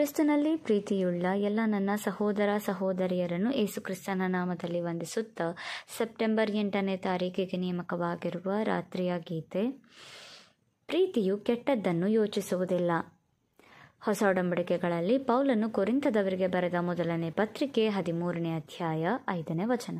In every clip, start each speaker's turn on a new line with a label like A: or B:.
A: ಕ್ರಿಸ್ತನಲ್ಲಿ ಪ್ರೀತಿಯುಳ್ಳ ಎಲ್ಲ ನನ್ನ ಸಹೋದರ ಸಹೋದರಿಯರನ್ನು ಕ್ರಿಸ್ತನ ನಾಮದಲ್ಲಿ ವಂದಿಸುತ್ತಾ ಸೆಪ್ಟೆಂಬರ್ ಎಂಟನೇ ತಾರೀಕಿಗೆ ನೇಮಕವಾಗಿರುವ ರಾತ್ರಿಯ ಗೀತೆ ಪ್ರೀತಿಯು ಕೆಟ್ಟದ್ದನ್ನು ಯೋಚಿಸುವುದಿಲ್ಲ ಹೊಸ ಒಡಂಬಡಿಕೆಗಳಲ್ಲಿ ಪೌಲನ್ನು ಕೊರಿಂತದವರಿಗೆ ಬರೆದ ಮೊದಲನೇ ಪತ್ರಿಕೆ ಹದಿಮೂರನೇ ಅಧ್ಯಾಯ ಐದನೇ ವಚನ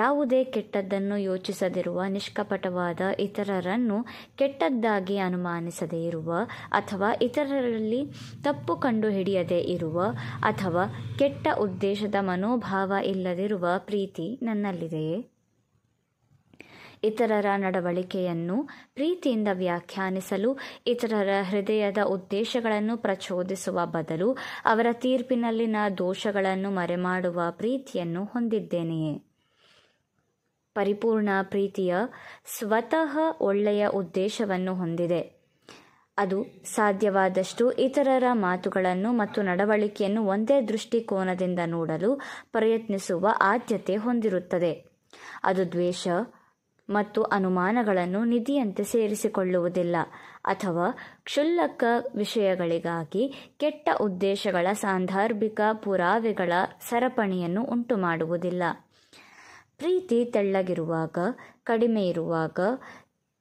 A: ಯಾವುದೇ ಕೆಟ್ಟದ್ದನ್ನು ಯೋಚಿಸದಿರುವ ನಿಷ್ಕಪಟವಾದ ಇತರರನ್ನು ಕೆಟ್ಟದ್ದಾಗಿ ಅನುಮಾನಿಸದೇ ಇರುವ ಅಥವಾ ಇತರರಲ್ಲಿ ತಪ್ಪು ಕಂಡು ಹಿಡಿಯದೇ ಇರುವ ಅಥವಾ ಕೆಟ್ಟ ಉದ್ದೇಶದ ಮನೋಭಾವ ಇಲ್ಲದಿರುವ ಪ್ರೀತಿ ನನ್ನಲ್ಲಿದೆಯೇ ಇತರರ ನಡವಳಿಕೆಯನ್ನು ಪ್ರೀತಿಯಿಂದ ವ್ಯಾಖ್ಯಾನಿಸಲು ಇತರರ ಹೃದಯದ ಉದ್ದೇಶಗಳನ್ನು ಪ್ರಚೋದಿಸುವ ಬದಲು ಅವರ ತೀರ್ಪಿನಲ್ಲಿನ ದೋಷಗಳನ್ನು ಮರೆಮಾಡುವ ಪ್ರೀತಿಯನ್ನು ಹೊಂದಿದ್ದೇನೆಯೇ ಪರಿಪೂರ್ಣ ಪ್ರೀತಿಯ ಸ್ವತಃ ಒಳ್ಳೆಯ ಉದ್ದೇಶವನ್ನು ಹೊಂದಿದೆ ಅದು ಸಾಧ್ಯವಾದಷ್ಟು ಇತರರ ಮಾತುಗಳನ್ನು ಮತ್ತು ನಡವಳಿಕೆಯನ್ನು ಒಂದೇ ದೃಷ್ಟಿಕೋನದಿಂದ ನೋಡಲು ಪ್ರಯತ್ನಿಸುವ ಆದ್ಯತೆ ಹೊಂದಿರುತ್ತದೆ ಅದು ದ್ವೇಷ ಮತ್ತು ಅನುಮಾನಗಳನ್ನು ನಿಧಿಯಂತೆ ಸೇರಿಸಿಕೊಳ್ಳುವುದಿಲ್ಲ ಅಥವಾ ಕ್ಷುಲ್ಲಕ ವಿಷಯಗಳಿಗಾಗಿ ಕೆಟ್ಟ ಉದ್ದೇಶಗಳ ಸಾಂದರ್ಭಿಕ ಪುರಾವೆಗಳ ಸರಪಣಿಯನ್ನು ಉಂಟುಮಾಡುವುದಿಲ್ಲ ಪ್ರೀತಿ ತೆಳ್ಳಗಿರುವಾಗ ಕಡಿಮೆ ಇರುವಾಗ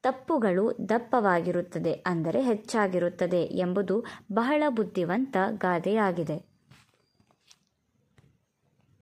A: ತಪ್ಪುಗಳು ದಪ್ಪವಾಗಿರುತ್ತದೆ ಅಂದರೆ ಹೆಚ್ಚಾಗಿರುತ್ತದೆ ಎಂಬುದು ಬಹಳ ಬುದ್ಧಿವಂತ ಗಾದೆಯಾಗಿದೆ